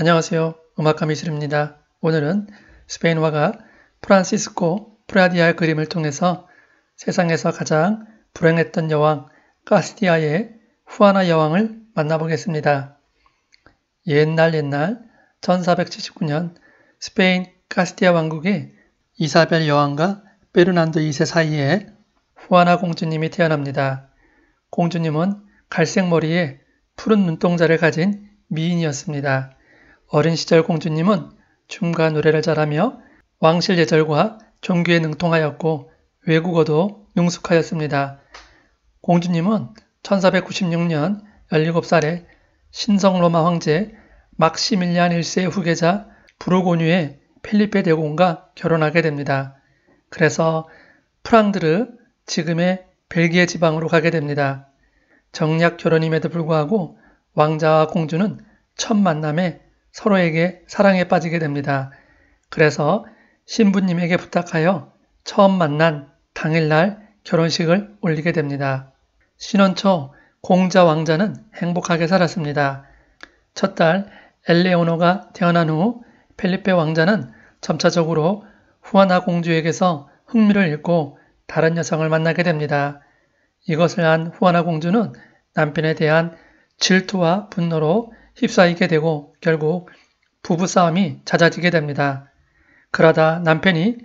안녕하세요. 음악가미술입니다. 오늘은 스페인 화가 프란시스코 프라디아의 그림을 통해서 세상에서 가장 불행했던 여왕 카스티아의 후아나 여왕을 만나보겠습니다. 옛날 옛날 1479년 스페인 카스티아 왕국의 이사벨 여왕과 베르난드 2세 사이에 후아나 공주님이 태어납니다. 공주님은 갈색 머리에 푸른 눈동자를 가진 미인이었습니다. 어린 시절 공주님은 춤과 노래를 잘하며 왕실 예절과 종교에 능통하였고 외국어도 능숙하였습니다. 공주님은 1496년 17살에 신성 로마 황제 막시밀리안 1세의 후계자 브로고뉴의 필리페 대공과 결혼하게 됩니다. 그래서 프랑드르 지금의 벨기에 지방으로 가게 됩니다. 정략 결혼임에도 불구하고 왕자와 공주는 첫 만남에 서로에게 사랑에 빠지게 됩니다. 그래서 신부님에게 부탁하여 처음 만난 당일날 결혼식을 올리게 됩니다. 신혼 초 공자 왕자는 행복하게 살았습니다. 첫딸 엘레오노가 태어난 후 펠리페 왕자는 점차적으로 후아나 공주에게서 흥미를 잃고 다른 여성을 만나게 됩니다. 이것을 한 후아나 공주는 남편에 대한 질투와 분노로 휩싸이게 되고 결국 부부싸움이 잦아지게 됩니다. 그러다 남편이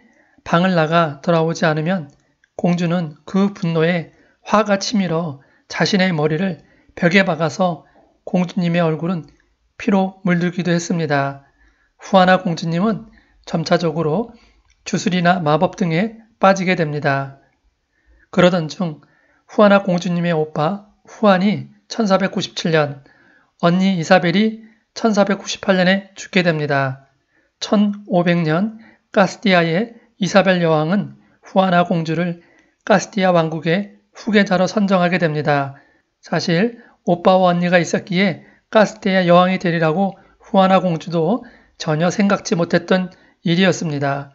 방을 나가 돌아오지 않으면 공주는 그 분노에 화가 치밀어 자신의 머리를 벽에 박아서 공주님의 얼굴은 피로 물들기도 했습니다. 후아나 공주님은 점차적으로 주술이나 마법 등에 빠지게 됩니다. 그러던 중 후아나 공주님의 오빠 후안이 1497년 언니 이사벨이 1498년에 죽게 됩니다. 1500년 가스티아의 이사벨 여왕은 후아나 공주를 가스티아 왕국의 후계자로 선정하게 됩니다. 사실 오빠와 언니가 있었기에 가스티아 여왕이 되리라고 후아나 공주도 전혀 생각지 못했던 일이었습니다.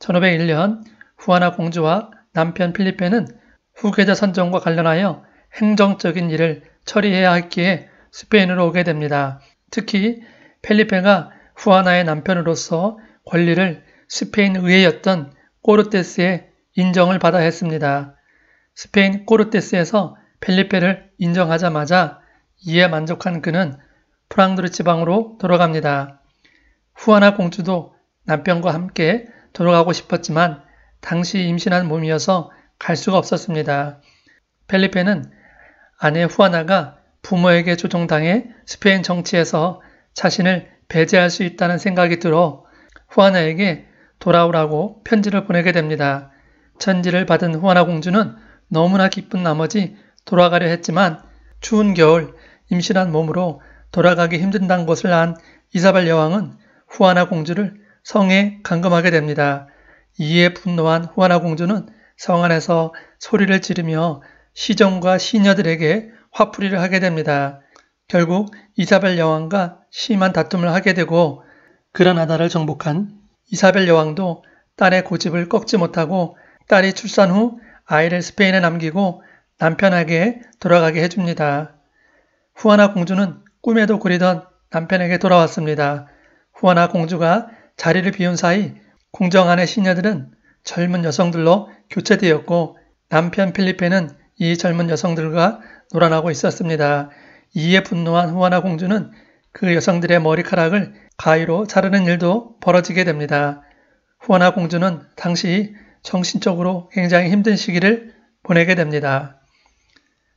1501년 후아나 공주와 남편 필리페는 후계자 선정과 관련하여 행정적인 일을 처리해야 했기에 스페인으로 오게 됩니다. 특히 펠리페가 후아나의 남편으로서 권리를 스페인 의회였던 꼬르테스에 인정을 받아 했습니다. 스페인 꼬르테스에서 펠리페를 인정하자마자 이에 만족한 그는 프랑드르 지방으로 돌아갑니다. 후아나 공주도 남편과 함께 돌아가고 싶었지만 당시 임신한 몸이어서 갈 수가 없었습니다. 펠리페는 아내 후아나가 부모에게 조종당해 스페인 정치에서 자신을 배제할 수 있다는 생각이 들어 후아나에게 돌아오라고 편지를 보내게 됩니다. 천지를 받은 후아나 공주는 너무나 기쁜 나머지 돌아가려 했지만 추운 겨울 임신한 몸으로 돌아가기 힘든다는 것을 안이사발 여왕은 후아나 공주를 성에 감금하게 됩니다. 이에 분노한 후아나 공주는 성 안에서 소리를 지르며 시종과 시녀들에게 화풀이를 하게 됩니다. 결국 이사벨 여왕과 심한 다툼을 하게 되고 그라나다를 정복한 이사벨 여왕도 딸의 고집을 꺾지 못하고 딸이 출산 후 아이를 스페인에 남기고 남편에게 돌아가게 해줍니다. 후아나 공주는 꿈에도 그리던 남편에게 돌아왔습니다. 후아나 공주가 자리를 비운 사이 궁정 안의 신녀들은 젊은 여성들로 교체되었고 남편 필리페는 이 젊은 여성들과 놀아나고 있었습니다. 이에 분노한 후아나 공주는 그 여성들의 머리카락을 가위로 자르는 일도 벌어지게 됩니다. 후아나 공주는 당시 정신적으로 굉장히 힘든 시기를 보내게 됩니다.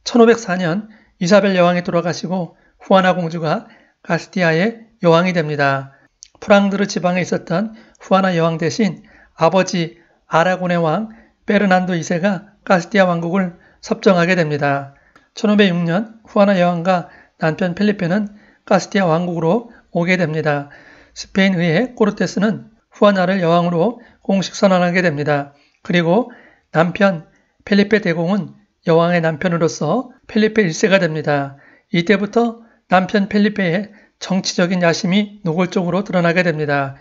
1504년 이사벨 여왕이 돌아가시고 후아나 공주가 가스티아의 여왕이 됩니다. 프랑드르 지방에 있었던 후아나 여왕 대신 아버지 아라곤의 왕 베르난도 2세가 가스티아 왕국을 섭정하게 됩니다. 1506년 후아나 여왕과 남편 펠리페는 카스티아 왕국으로 오게 됩니다. 스페인 의회 코르테스는 후아나를 여왕으로 공식 선언하게 됩니다. 그리고 남편 펠리페 대공은 여왕의 남편으로서 펠리페 1세가 됩니다. 이때부터 남편 펠리페의 정치적인 야심이 노골적으로 드러나게 됩니다.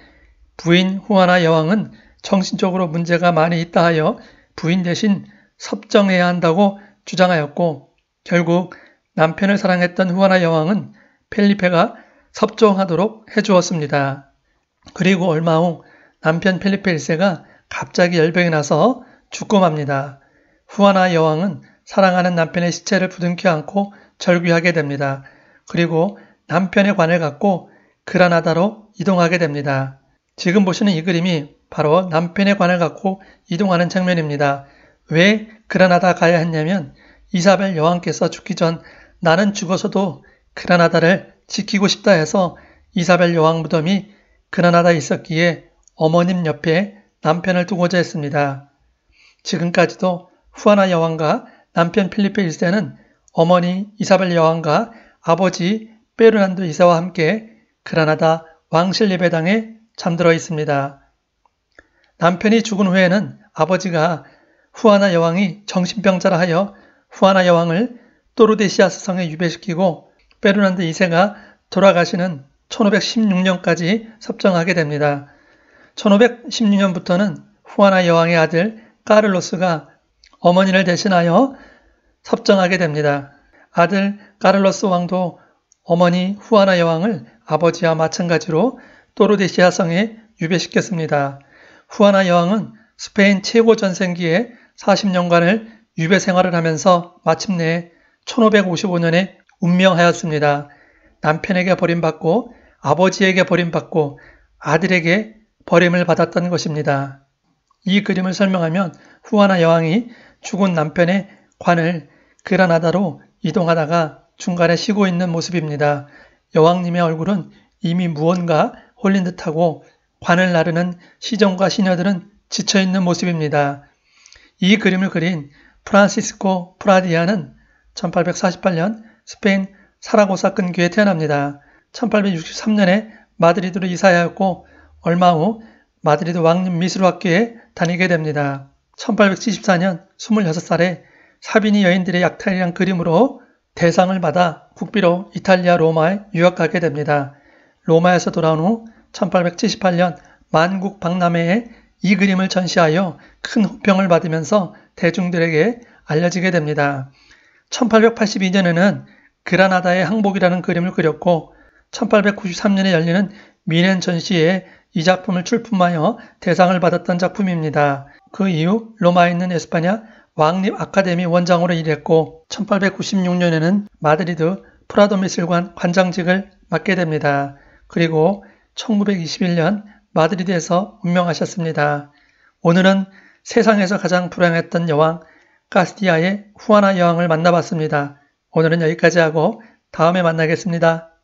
부인 후아나 여왕은 정신적으로 문제가 많이 있다 하여 부인 대신 섭정해야 한다고 주장하였고 결국 남편을 사랑했던 후아나 여왕은 펠리페가 섭정하도록 해주었습니다. 그리고 얼마 후 남편 펠리페 1세가 갑자기 열병이 나서 죽고 맙니다. 후아나 여왕은 사랑하는 남편의 시체를 부둥켜 안고 절규하게 됩니다. 그리고 남편의 관을 갖고 그라나다로 이동하게 됩니다. 지금 보시는 이 그림이 바로 남편의 관을 갖고 이동하는 장면입니다. 왜 그라나다 가야 했냐면 이사벨 여왕께서 죽기 전 나는 죽어서도 그라나다를 지키고 싶다 해서 이사벨 여왕 무덤이 그라나다에 있었기에 어머님 옆에 남편을 두고자 했습니다. 지금까지도 후아나 여왕과 남편 필리페 1세는 어머니 이사벨 여왕과 아버지 베르난도 이사와 함께 그라나다 왕실 예배당에 잠들어 있습니다. 남편이 죽은 후에는 아버지가 후아나 여왕이 정신병자라 하여 후아나 여왕을 또르데시아 스성에 유배시키고 페르난드 2세가 돌아가시는 1516년까지 섭정하게 됩니다. 1516년부터는 후아나 여왕의 아들 까를로스가 어머니를 대신하여 섭정하게 됩니다. 아들 까를로스 왕도 어머니 후아나 여왕을 아버지와 마찬가지로 또르데시아 성에 유배시켰습니다. 후아나 여왕은 스페인 최고 전생기에 40년간을 유배 생활을 하면서 마침내 1555년에 운명하였습니다. 남편에게 버림받고 아버지에게 버림받고 아들에게 버림을 받았던 것입니다. 이 그림을 설명하면 후아나 여왕이 죽은 남편의 관을 그라나다로 이동하다가 중간에 쉬고 있는 모습입니다. 여왕님의 얼굴은 이미 무언가 홀린 듯하고 관을 나르는 시정과 시녀들은 지쳐있는 모습입니다. 이 그림을 그린 프란시스코 프라디아는 1848년 스페인 사라고사 근교에 태어납니다. 1863년에 마드리드로 이사하였고 얼마 후 마드리드 왕립 미술학교에 다니게 됩니다. 1874년 26살에 사비니 여인들의 약탈이란 그림으로 대상을 받아 국비로 이탈리아 로마에 유학가게 됩니다. 로마에서 돌아온 후 1878년 만국 박람회에 이 그림을 전시하여 큰 호평을 받으면서 대중들에게 알려지게 됩니다. 1882년에는 그라나다의 항복이라는 그림을 그렸고 1893년에 열리는 미넨 전시에 이 작품을 출품하여 대상을 받았던 작품입니다. 그 이후 로마에 있는 에스파냐 왕립 아카데미 원장으로 일했고 1896년에는 마드리드 프라도 미술관 관장직을 맡게 됩니다. 그리고 1921년 마드리드에서 운명하셨습니다. 오늘은 세상에서 가장 불행했던 여왕 카스티아의 후아나 여왕을 만나봤습니다. 오늘은 여기까지 하고 다음에 만나겠습니다.